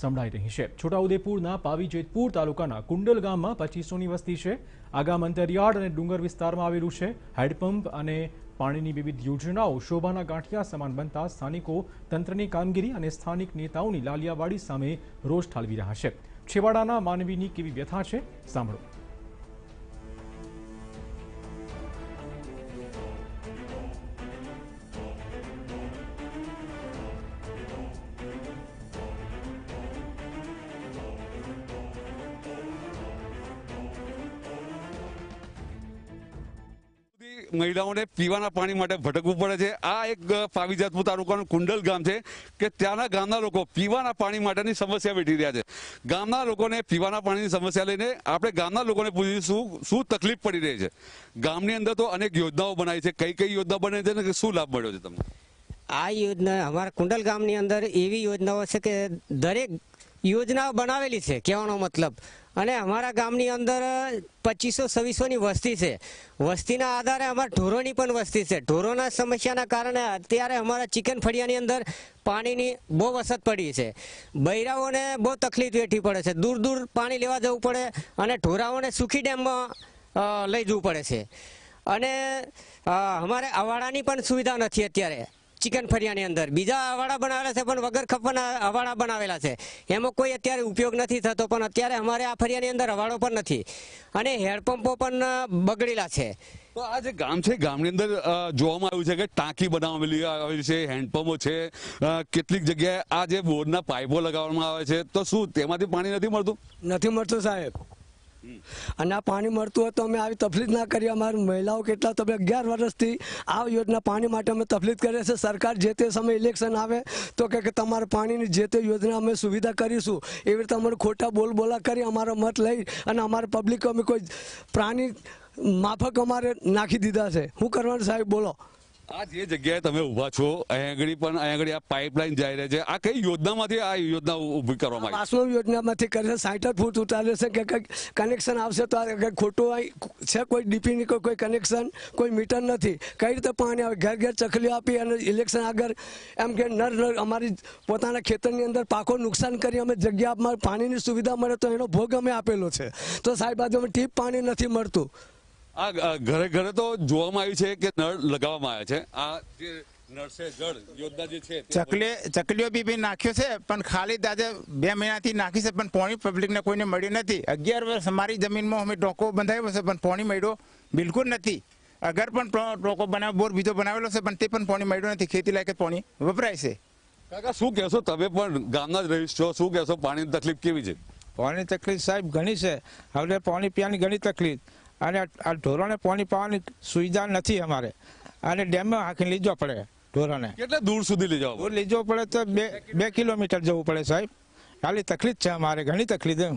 સંભળાઈ રહી છે છોટાઉદેપુરના જેતપુર તાલુકાના કુંડલ ગામમાં પચીસોની વસ્તી છે આગામ અંતરિયાળ અને ડુંગર વિસ્તારમાં આવેલું છે હેન્ડપંપ અને પાણીની વિવિધ યોજનાઓ શોભાના ગાંઠિયા સમાન બનતા સ્થાનિકો તંત્રની કામગીરી અને સ્થાનિક નેતાઓની લાલિયાવાડી સામે રોષ ઠાલવી રહ્યા છે છેવાડાના માનવીની કેવી વ્યથા છે સાંભળો મહિલાઓને પીવાના પાણી માટે ભટકવું પડે છે આ એક પાવીજાતપુર તાલુકાનું કુંડલ ગામ છે કે ત્યાંના ગામના લોકો પીવાના પાણી માટેની સમસ્યા વેઠી રહ્યા છે ગામના લોકોને પીવાના પાણીની સમસ્યા લઈને આપણે ગામના લોકોને પૂછ્યું શું શું તકલીફ પડી રહી છે ગામની અંદર તો અનેક યોજનાઓ બનાવી છે કઈ કઈ યોજના બને છે ને શું લાભ મળ્યો છે તમને આ યોજના અમારા કુંડલ ગામની અંદર એવી યોજનાઓ છે કે દરેક યોજનાઓ બનાવેલી છે કહેવાનો મતલબ અને અમારા ગામની અંદર પચીસો છવ્વીસોની વસ્તી છે વસ્તીના આધારે અમારા ઢોરોની પણ વસ્તી છે ઢોરોના સમસ્યાના કારણે અત્યારે અમારા ચિકન ફળિયાની અંદર પાણીની બહુ વસત પડી છે બૈરાઓને બહુ તકલીફ વેઠવી પડે છે દૂર દૂર પાણી લેવા જવું પડે અને ઢોરાઓને સુખી ડેમમાં લઈ જવું પડે છે અને અમારે અવાડાની પણ સુવિધા નથી અત્યારે ચિકન ફરિયાની અંદર બીજા અવાડા બનાવેલા છે પણ વગર ખપવાના અવાડા બનાવેલા છે એમાં કોઈ અત્યારે ઉપયોગ નથી થતો પણ અત્યારે અમારે આ ફરિયાની અંદર અવાડો પણ નથી અને હેન્ડપંપો પણ બગડેલા છે તો આ જે ગામ છે ગામની અંદર જોવામાં આવ્યું છે કે ટાંકી બનાવેલી આવી છે હેન્ડપંપો છે કેટલીક જગ્યાએ આ જે બોરના પાઇપો લગાવવામાં આવે છે તો શું તેમાંથી પાણી નથી મળતું નથી મળતું સાહેબ અને આ પાણી મળતું હોય તો અમે આવી તકલીફ ના કરી અમારી મહિલાઓ કેટલા તમે અગિયાર વર્ષથી આ યોજના પાણી માટે અમે તકલીફ કરીએ છીએ સરકાર જે તે સમયે ઇલેક્શન આવે તો કે તમારે પાણીની જે તે યોજના અમે સુવિધા કરીશું એવી રીતે અમારે ખોટા બોલ બોલા કરી અમારો મત લઈ અને અમારા પબ્લિક અમે કોઈ પ્રાણી માફક અમારે નાખી દીધા છે શું કરવાનું સાહેબ બોલો આ જે જગ્યાએ તમે ઊભા છો અહીંયા આગળ પણ આગળ આ પાઇપલાઇન જઈ રહી છે આ કઈ યોજનામાંથી આ યોજના ઊભી કરવામાં આવી વાસણો યોજનામાંથી કરે સાઠ ફૂટ ઉતારે છે કે કંઈક કનેક્શન આવશે તો કંઈક ખોટું છે કોઈ ડીપીની કોઈ કનેક્શન કોઈ મીટર નથી કઈ રીતે પાણી આવે ઘર ઘર ચકલીઓ આપી અને ઇલેક્શન આગળ એમ કે નર નર અમારી પોતાના ખેતરની અંદર પાકો નુકસાન કરી અમે જગ્યા પાણીની સુવિધા મળે તો એનો ભોગ અમે આપેલો છે તો સાહેબ આજે અમે ટીપ પાણી નથી મળતું આ ઘરે ઘરે તો જોવામાં આવ્યું છે કે નળ લગાવવામાં આવ્યા છે આ જે ચકલીઓ બી બી નાખ્યો છે પણ ખાલી દાદા બે મહિનાથી નાખી પણ પોણી પબ્લિકને કોઈને મળ્યું નથી અગિયાર વર્ષ અમારી જમીનમાં અમે ડોકો બંધાવ્યો છે પણ પોણી મળ્યો બિલકુલ નથી અગર પણ ટોકો બનાવ બોર બીજો બનાવેલો છે પણ તે પણ પાણી મળ્યો નથી ખેતી લાયક પાણી વપરાય છે કાકા શું કહેશો તમે પણ ગામના જ રહીશ છો શું કહેશો પાણીની તકલીફ કેવી છે પાણીની તકલીફ સાહેબ ઘણી છે હવે પાણી પીવાની ઘણી તકલીફ અને આ ઢોરોને પાણી પાવાની સુવિધા નથી અમારે અને ડેમમાં હાંકીને લીધો પડે ઢોરોને એટલે દૂર સુધી લઈ જવું લીધો પડે તો બે બે કિલોમીટર જવું પડે સાહેબ ખાલી તકલીફ છે અમારે ઘણી તકલીફ એમ